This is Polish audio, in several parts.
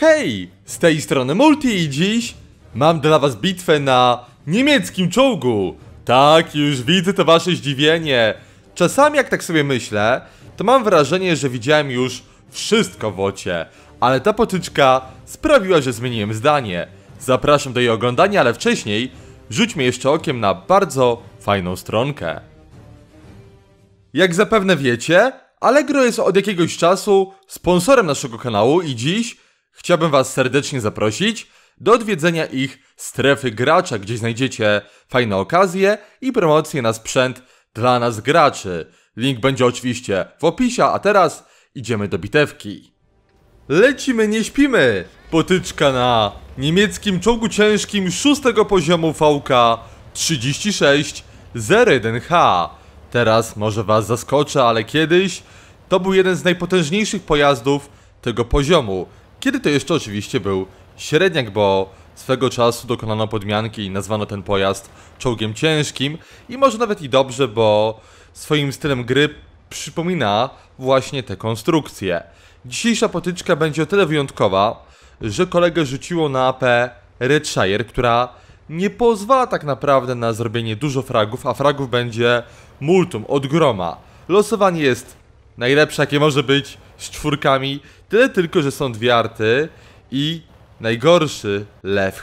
Hej, z tej strony Multi i dziś mam dla was bitwę na niemieckim czołgu. Tak, już widzę to wasze zdziwienie. Czasami jak tak sobie myślę, to mam wrażenie, że widziałem już wszystko w ocie. Ale ta potyczka sprawiła, że zmieniłem zdanie. Zapraszam do jej oglądania, ale wcześniej rzućmy jeszcze okiem na bardzo fajną stronkę. Jak zapewne wiecie, Allegro jest od jakiegoś czasu sponsorem naszego kanału i dziś Chciałbym Was serdecznie zaprosić do odwiedzenia ich strefy gracza, gdzie znajdziecie fajne okazje i promocje na sprzęt dla nas graczy. Link będzie oczywiście w opisie, a teraz idziemy do bitewki. Lecimy, nie śpimy! Potyczka na niemieckim czołgu ciężkim 6 poziomu VK 3601H. Teraz może was zaskoczę, ale kiedyś to był jeden z najpotężniejszych pojazdów tego poziomu. Kiedy to jeszcze oczywiście był średniak, bo swego czasu dokonano podmianki i nazwano ten pojazd czołgiem ciężkim i może nawet i dobrze, bo swoim stylem gry przypomina właśnie te konstrukcje. Dzisiejsza potyczka będzie o tyle wyjątkowa, że kolegę rzuciło na AP Redshire, która nie pozwala tak naprawdę na zrobienie dużo fragów, a fragów będzie multum, od groma. Losowanie jest najlepsze jakie może być, z czwórkami. Tyle tylko, że są dwie arty i najgorszy Lewch.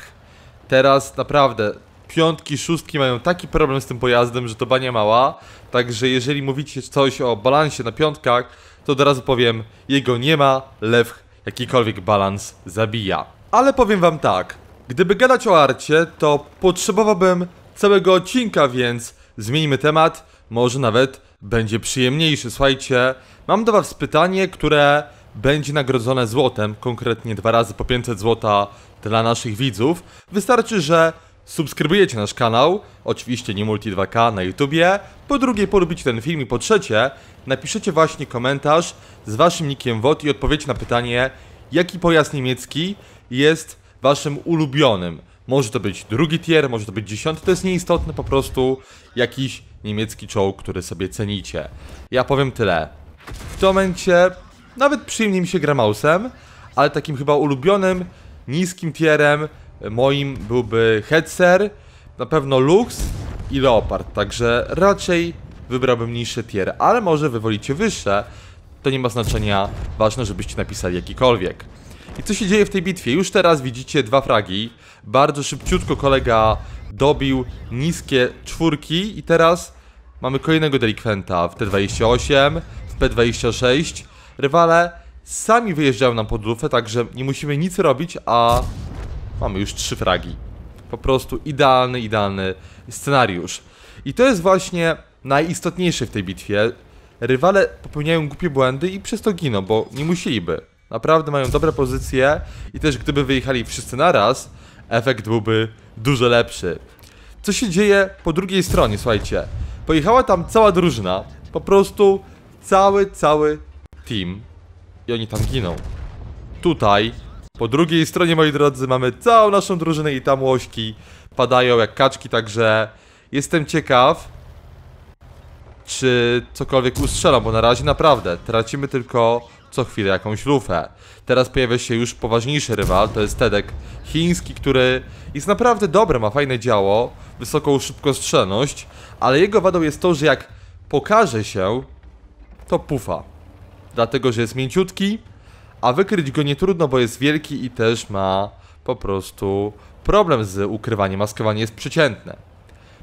Teraz naprawdę piątki, szóstki mają taki problem z tym pojazdem, że to bania mała. Także jeżeli mówicie coś o balansie na piątkach, to od razu powiem, jego nie ma, Lewch jakikolwiek balans zabija. Ale powiem wam tak, gdyby gadać o arcie, to potrzebowałbym całego odcinka, więc zmieńmy temat, może nawet będzie przyjemniejszy. Słuchajcie, mam do Was pytanie, które będzie nagrodzone złotem, konkretnie dwa razy po 500 złota dla naszych widzów. Wystarczy, że subskrybujecie nasz kanał, oczywiście nie Multi 2K na YouTubie, po drugie polubicie ten film i po trzecie napiszecie właśnie komentarz z waszym nikiem WOT i odpowiedź na pytanie, jaki pojazd niemiecki jest waszym ulubionym. Może to być drugi tier, może to być dziesiąty, to jest nieistotne, po prostu jakiś niemiecki czołg, który sobie cenicie. Ja powiem tyle. W tym momencie nawet przyjemnie mi się gra ale takim chyba ulubionym, niskim tierem moim byłby Hetzer, na pewno Lux i Leopard, także raczej wybrałbym niższe tier, ale może wolicie wyższe, to nie ma znaczenia, ważne żebyście napisali jakikolwiek. I co się dzieje w tej bitwie? Już teraz widzicie dwa fragi, bardzo szybciutko kolega dobił niskie czwórki i teraz mamy kolejnego delikwenta w T28, w P26. Rywale sami wyjeżdżają nam pod lufę, także nie musimy nic robić, a mamy już trzy fragi. Po prostu idealny, idealny scenariusz. I to jest właśnie najistotniejsze w tej bitwie. Rywale popełniają głupie błędy i przez to giną, bo nie musieliby. Naprawdę mają dobre pozycje i też gdyby wyjechali wszyscy naraz, efekt byłby dużo lepszy. Co się dzieje po drugiej stronie, słuchajcie. Pojechała tam cała drużyna, po prostu cały, cały team i oni tam giną. Tutaj, po drugiej stronie, moi drodzy, mamy całą naszą drużynę i tam łośki padają jak kaczki, także jestem ciekaw, czy cokolwiek ustrzela, bo na razie naprawdę tracimy tylko co chwilę jakąś lufę. Teraz pojawia się już poważniejszy rywal, to jest Tedek chiński, który jest naprawdę dobry, ma fajne działo, wysoką szybkostrzelność, ale jego wadą jest to, że jak pokaże się, to pufa. Dlatego, że jest mięciutki, a wykryć go nie trudno, bo jest wielki i też ma po prostu problem z ukrywaniem. Maskowanie jest przeciętne.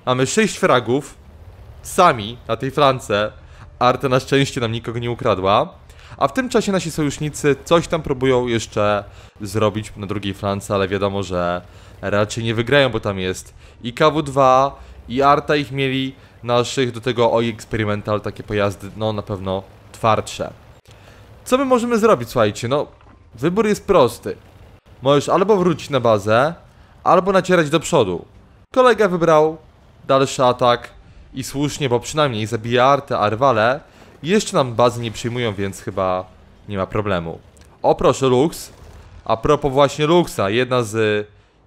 Mamy 6 fragów, sami na tej flance. Arta na szczęście nam nikogo nie ukradła. A w tym czasie nasi sojusznicy coś tam próbują jeszcze zrobić na drugiej flance, ale wiadomo, że raczej nie wygrają, bo tam jest i KW-2 i Arta ich mieli naszych, do tego OI Experimental, takie pojazdy, no na pewno twardsze. Co my możemy zrobić, słuchajcie, no wybór jest prosty. Możesz albo wrócić na bazę, albo nacierać do przodu. Kolega wybrał dalszy atak i słusznie, bo przynajmniej zabija Artę, Arwale, jeszcze nam bazy nie przyjmują, więc chyba nie ma problemu. Oprócz Lux. A propos właśnie Luxa, jedna z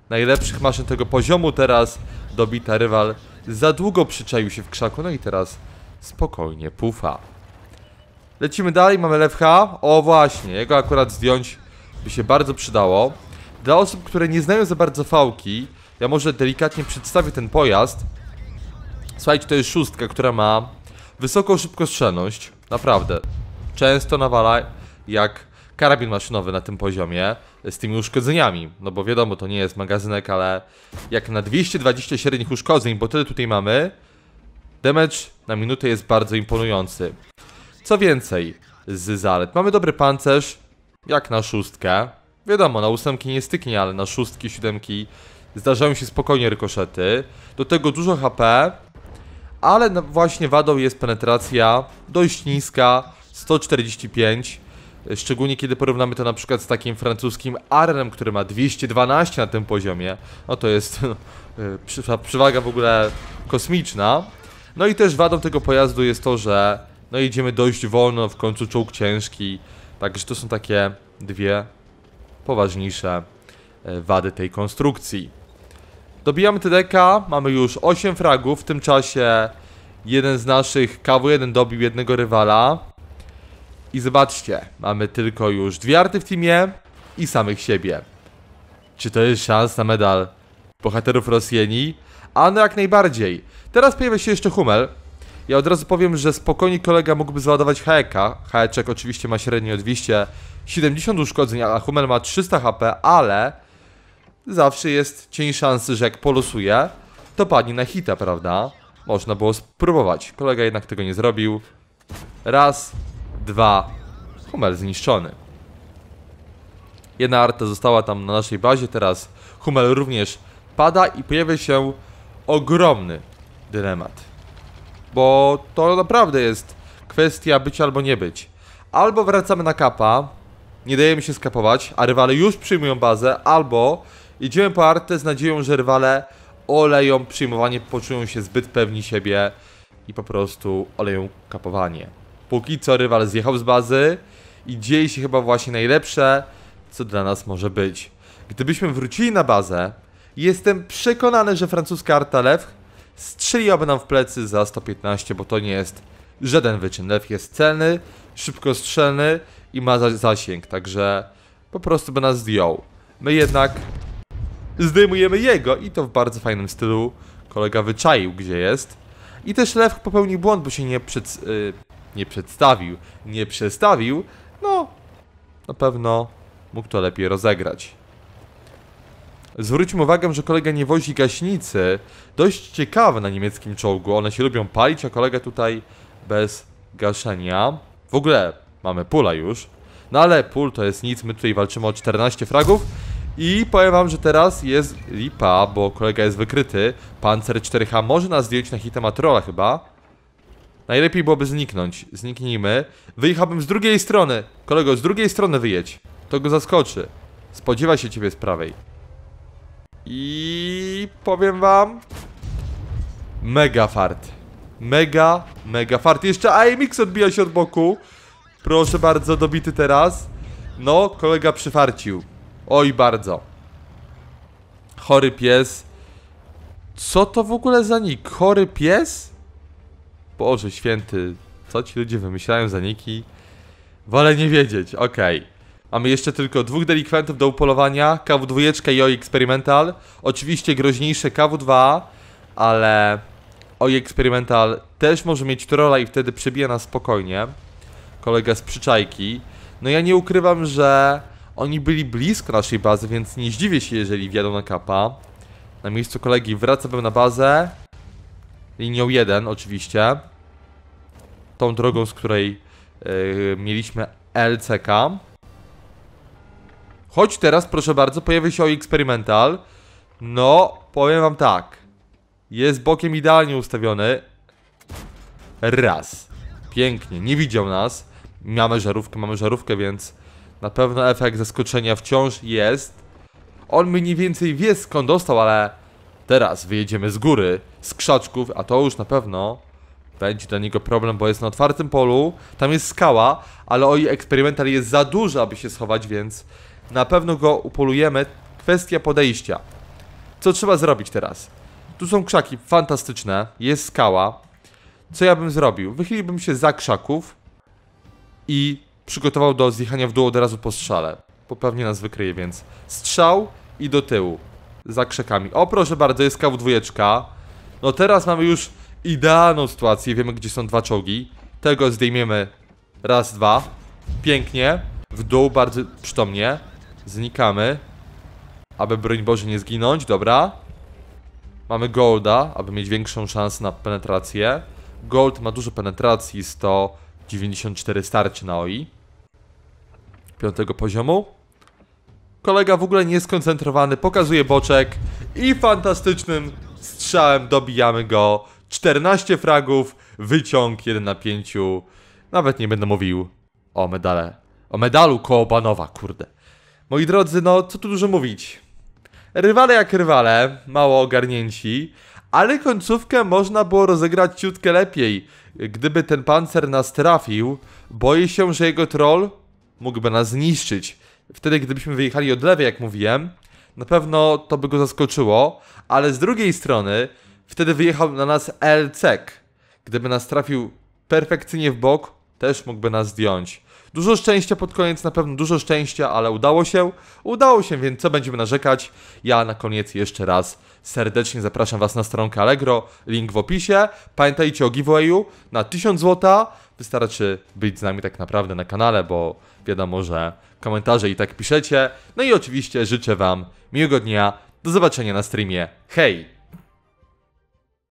najlepszych maszyn tego poziomu teraz, dobita rywal, za długo przyczaił się w krzaku, no i teraz spokojnie pufa. Lecimy dalej, mamy lewka O właśnie, jego akurat zdjąć by się bardzo przydało. Dla osób, które nie znają za bardzo fałki, ja może delikatnie przedstawię ten pojazd. Słuchajcie, to jest szóstka, która ma wysoką szybkostrzelność, naprawdę. Często nawala jak karabin maszynowy na tym poziomie z tymi uszkodzeniami. No bo wiadomo, to nie jest magazynek, ale jak na 220 średnich uszkodzeń, bo tyle tutaj mamy, damage na minutę jest bardzo imponujący. Co więcej z zalet, mamy dobry pancerz, jak na szóstkę. Wiadomo, na ósemki nie styknie, ale na szóstki, siódemki zdarzają się spokojnie rykoszety. Do tego dużo HP, ale no właśnie wadą jest penetracja dość niska, 145. Szczególnie kiedy porównamy to na przykład z takim francuskim Arnem, który ma 212 na tym poziomie. No to jest no, y, przewaga w ogóle kosmiczna. No i też wadą tego pojazdu jest to, że no jedziemy dość wolno, w końcu czołg ciężki. Także to są takie dwie poważniejsze e, wady tej konstrukcji. Dobijamy TDK, mamy już 8 fragów, w tym czasie jeden z naszych KW1 dobił jednego rywala. I zobaczcie, mamy tylko już dwie arty w teamie i samych siebie. Czy to jest szans na medal bohaterów Rosjeni? A no jak najbardziej. Teraz pojawia się jeszcze Hummel. Ja od razu powiem, że spokojnie kolega mógłby załadować Haeka. Haeczek oczywiście ma średnio 270 uszkodzeń, a Hummel ma 300 HP, ale zawsze jest cień szansy, że jak polosuje, to padnie na hita, prawda? Można było spróbować. Kolega jednak tego nie zrobił. Raz, dwa. Humel zniszczony. Jedna arta została tam na naszej bazie, teraz Humel również pada i pojawia się ogromny dylemat. Bo to naprawdę jest kwestia być albo nie być. Albo wracamy na kapa, nie dajemy się skapować, a rywale już przyjmują bazę, albo Idziemy po Artę z nadzieją, że rywale oleją przyjmowanie, poczują się zbyt pewni siebie i po prostu oleją kapowanie. Póki co rywal zjechał z bazy i dzieje się chyba właśnie najlepsze, co dla nas może być. Gdybyśmy wrócili na bazę, jestem przekonany, że francuska Arta Lew strzeliłaby nam w plecy za 115, bo to nie jest żaden wyczyn. Lew jest celny, szybkostrzelny i ma zasięg, także po prostu by nas zdjął. My jednak zdejmujemy jego i to w bardzo fajnym stylu. Kolega wyczaił, gdzie jest. I też Lew popełnił błąd, bo się nie, przed, yy, nie przedstawił, nie przestawił. No, na pewno mógł to lepiej rozegrać. Zwróćmy uwagę, że kolega nie wozi gaśnicy. Dość ciekawe na niemieckim czołgu. One się lubią palić, a kolega tutaj bez gaszenia. W ogóle mamy pula już. No ale pól to jest nic, my tutaj walczymy o 14 fragów. I powiem wam, że teraz jest lipa, bo kolega jest wykryty. Pancer 4H może nas zdjąć na hitematrola chyba. Najlepiej byłoby zniknąć. Zniknijmy. Wyjechałbym z drugiej strony. Kolego, z drugiej strony wyjedź. To go zaskoczy. Spodziewa się ciebie z prawej. I powiem wam... Mega fart. Mega, mega fart. Jeszcze AMX odbija się od boku. Proszę bardzo, dobity teraz. No, kolega przyfarcił. Oj bardzo. Chory pies. Co to w ogóle za nick? Chory pies? Boże święty. Co ci ludzie wymyślają za niki? Wolę nie wiedzieć, okej. Okay. Mamy jeszcze tylko dwóch delikwentów do upolowania, KW2 i OI Experimental. Oczywiście groźniejsze KW2, ale OI Experimental też może mieć trolla i wtedy przebija nas spokojnie. Kolega z przyczajki. No ja nie ukrywam, że oni byli blisko naszej bazy, więc nie zdziwię się, jeżeli wjadą na kapa. Na miejscu kolegi wracam na bazę. Linią 1 oczywiście. Tą drogą, z której yy, mieliśmy LCK. Chodź teraz, proszę bardzo, pojawi się o eksperymental. No, powiem wam tak. Jest bokiem idealnie ustawiony. Raz. Pięknie, nie widział nas. Mamy żarówkę, mamy żarówkę, więc na pewno efekt zaskoczenia wciąż jest. On mniej więcej wie skąd dostał, ale teraz wyjedziemy z góry, z krzaczków, a to już na pewno będzie dla niego problem, bo jest na otwartym polu, tam jest skała, ale oj, eksperymental jest za duży, aby się schować, więc na pewno go upolujemy. Kwestia podejścia. Co trzeba zrobić teraz? Tu są krzaki fantastyczne, jest skała. Co ja bym zrobił? Wychyliłbym się za krzaków i przygotował do zjechania w dół od razu po strzale. Popewnie nas wykryje, więc strzał i do tyłu. Za krzekami. O proszę bardzo, jest kaw dwójeczka. No teraz mamy już idealną sytuację. Wiemy, gdzie są dwa czołgi. Tego zdejmiemy. Raz, dwa. Pięknie. W dół, bardzo przytomnie. Znikamy. Aby, broń Boże, nie zginąć. Dobra. Mamy Golda, aby mieć większą szansę na penetrację. Gold ma dużo penetracji, 100 94 starcie na OI. Piątego poziomu. Kolega w ogóle nieskoncentrowany, pokazuje boczek i fantastycznym strzałem dobijamy go. 14 fragów, wyciąg 1 na 5. Nawet nie będę mówił o medale. O medalu Kołobanowa, kurde. Moi drodzy, no co tu dużo mówić. Rywale jak rywale, mało ogarnięci ale końcówkę można było rozegrać ciutkę lepiej, gdyby ten pancer nas trafił. Boję się, że jego troll mógłby nas zniszczyć. Wtedy, gdybyśmy wyjechali od lewej, jak mówiłem, na pewno to by go zaskoczyło, ale z drugiej strony, wtedy wyjechał na nas Elcek. Gdyby nas trafił perfekcyjnie w bok, też mógłby nas zdjąć. Dużo szczęścia pod koniec, na pewno dużo szczęścia, ale udało się. Udało się, więc co będziemy narzekać? Ja na koniec jeszcze raz serdecznie zapraszam Was na stronkę Allegro, link w opisie. Pamiętajcie o giveawayu na 1000 zł. Wystarczy być z nami tak naprawdę na kanale, bo wiadomo, że komentarze i tak piszecie. No i oczywiście życzę Wam miłego dnia. Do zobaczenia na streamie. Hej!